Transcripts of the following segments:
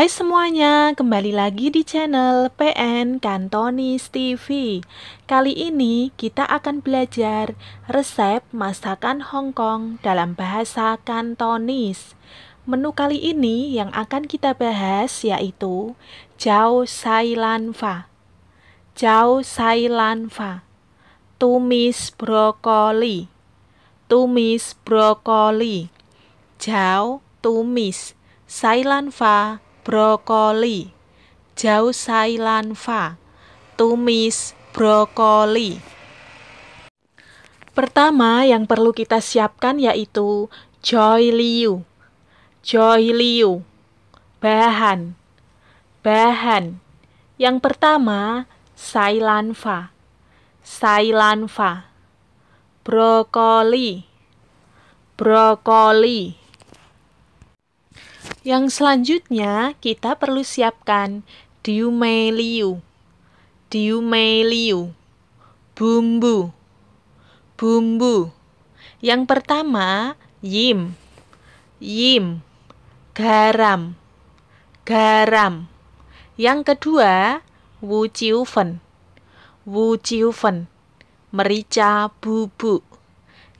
Hai semuanya, kembali lagi di channel PN Kantonis TV. Kali ini kita akan belajar resep masakan Hong Kong dalam bahasa Kantonis. Menu kali ini yang akan kita bahas yaitu Jiao Sai Lan Fa. Jiao Sai Lan Fa. Tumis brokoli. Tumis brokoli. Jiao tumis. Sai Lan Fa brokoli, jauh sailanfa, tumis brokoli. Pertama yang perlu kita siapkan yaitu joy liu. Joy liu. Bahan. Bahan. Yang pertama, sailanfa. Sailanfa. Brokoli. Brokoli. Yang selanjutnya kita perlu siapkan diumeliu, diumeliu, bumbu, bumbu. Yang pertama yim, yim, garam, garam. Yang kedua wu wuciufen, merica bubuk.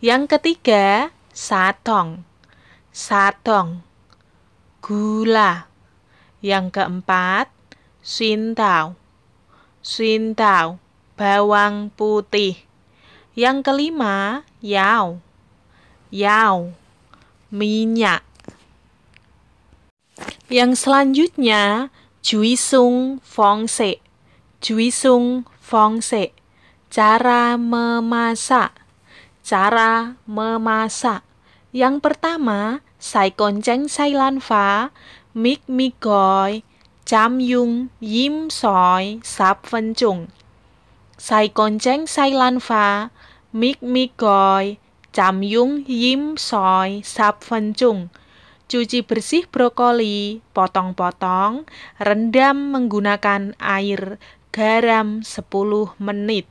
Yang ketiga satong, satong gula. Yang keempat, sintau. Sintau, bawang putih. Yang kelima, yao. Yao, minyak. Yang selanjutnya, juisung fongse. Juisung fongse. Cara memasak. Cara memasak. Yang pertama, sai konjeng sai lan phá, mic mi coi, cham yung, yim soi, sap phân chủng. Sai konjeng sai lan mi yung, yim soi, sap phân Cuci bersih brokoli, potong-potong, rendam menggunakan air, garam 10 menit.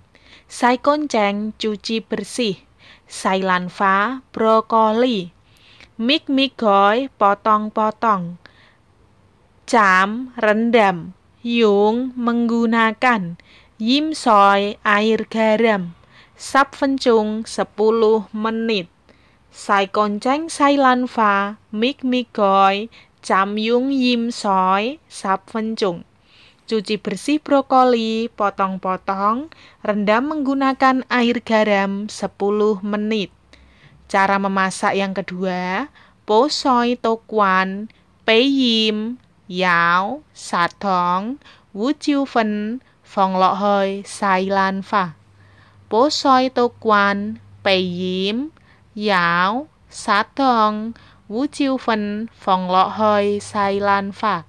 Sai cuci bersih. Sai brokoli mik mikmigoy potong-potong, cam rendam, yung menggunakan, yim soy air garam, fencung sepuluh menit, sai konceng sai lanfa, mik mikmigoy, jam yung yim soy sap fencung Cuci bersih brokoli, potong-potong, rendam menggunakan air garam 10 menit. Cara memasak yang kedua, posoi tokuan, peyim, yao, satong, wujiu fen, fong lo hoi sai lan pha. Posoi tokuan, peyim, yao, satong, wujiu fen, fong lo hoi sai lan fa.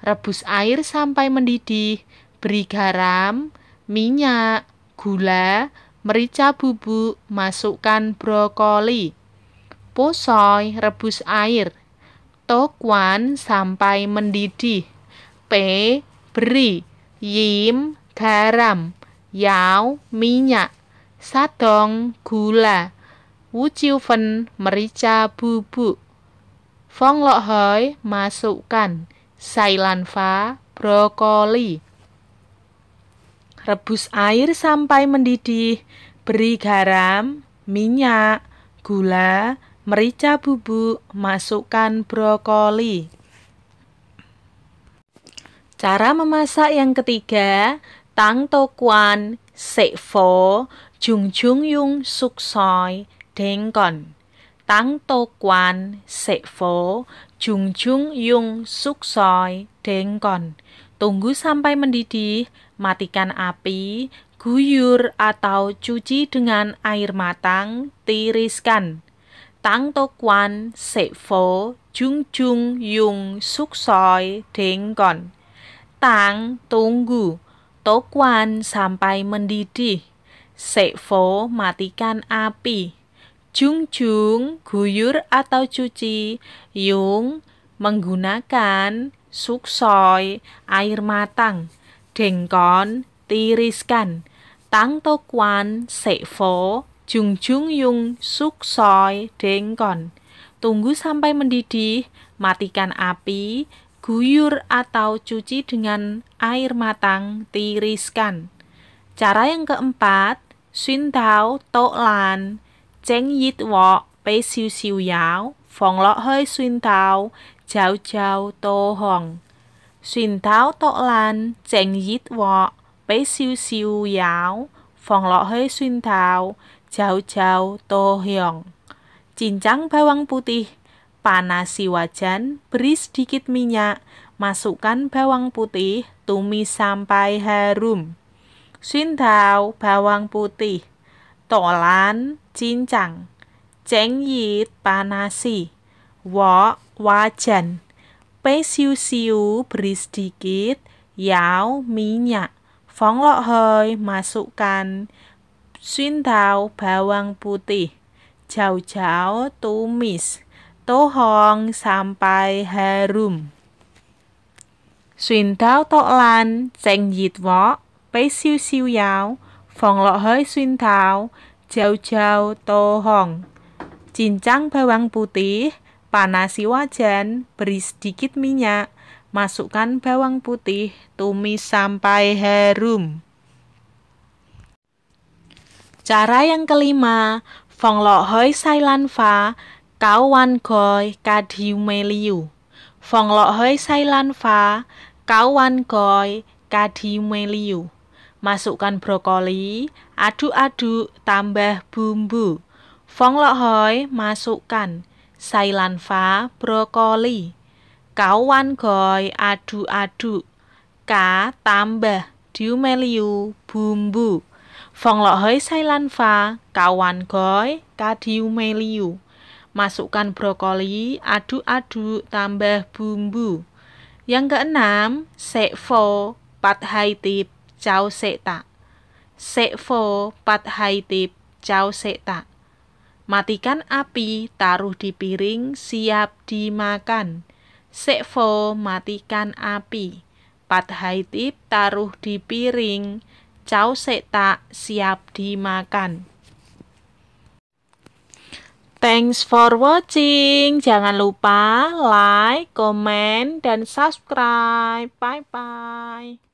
Rebus air sampai mendidih, beri garam, minyak, gula, merica bubuk, masukkan brokoli. Posoi, rebus air. Tokwan sampai mendidih. P beri. Yim garam. Yao minyak. Sadong gula. Wuciufen merica bubuk. Fong Lok Hoi masukkan Sailanfa brokoli. Rebus air sampai mendidih. Beri garam, minyak, gula, merica bubuk, masukkan brokoli. Cara memasak yang ketiga, Tang Tokuan, Sekfo, Jung Jung Yung Suk Soi, Dengkon. Tang Tokuan, Sekfo, Jung Jung Yung Suk Dengkon. Tunggu sampai mendidih, matikan api, guyur atau cuci dengan air matang, tiriskan. Tang Tokwan, Sekfo, Jung Jung Yung suksoy Dengkon. Tang tunggu, Tokwan sampai mendidih. Sekfo matikan api. Jung Jung guyur atau cuci. Yung menggunakan suksoy air matang. Dengkon, tiriskan. Tang tokuan, sekfo, jung jung yung, suk soy dengkon. Tunggu sampai mendidih, matikan api, guyur atau cuci dengan air matang, tiriskan. Cara yang keempat, to tolan, ceng yit wok, pe siu siu yao, fong lo hơi xuyntao, jauh jauh tohong xuyên tháo tọ lan chèn dít wọ bé siêu siêu giáo phòng lọ hơi xuyên tháo chào chào tô hiong cincang bawang putih panasi wajan beri sedikit minyak masukkan bawang putih tumis sampai harum xuyên tháo bawang putih tolan cincang ceng yit panasi wok wajan Pe siu siu beri sedikit Yao minyak Fong lok hoi masukkan Suintau bawang putih Jauh-jauh tumis Tohong sampai harum Xuyên tháo tóc lan, chanh dịt võ, bấy siêu siêu yáo, phòng lọ hơi tohong, cincang chào chào Panasi wajan, beri sedikit minyak, masukkan bawang putih, tumis sampai harum. Cara yang kelima, fong lok Fonglokhoy Sailanfa, Kawan Goy Kadiumeliu. fa Sailanfa, Kawan Goy Liu. Masukkan brokoli, aduk-aduk, tambah bumbu. Fong lok Hoi, masukkan. Sailanfa brokoli. Kawan goy adu-adu. Ka tambah diumeliu bumbu. Fong lọ hới Sailanfa, kawan goy ka diumeliu. Masukkan brokoli, adu-adu tambah bumbu. Yang keenam, sekfo pathaitip chao seta. Sekfo pathaitip chao seta. Matikan api, taruh di piring, siap dimakan. Sekfo, matikan api. Pathaitip, taruh di piring. Cau seta, siap dimakan. Thanks for watching. Jangan lupa like, comment, dan subscribe. Bye-bye.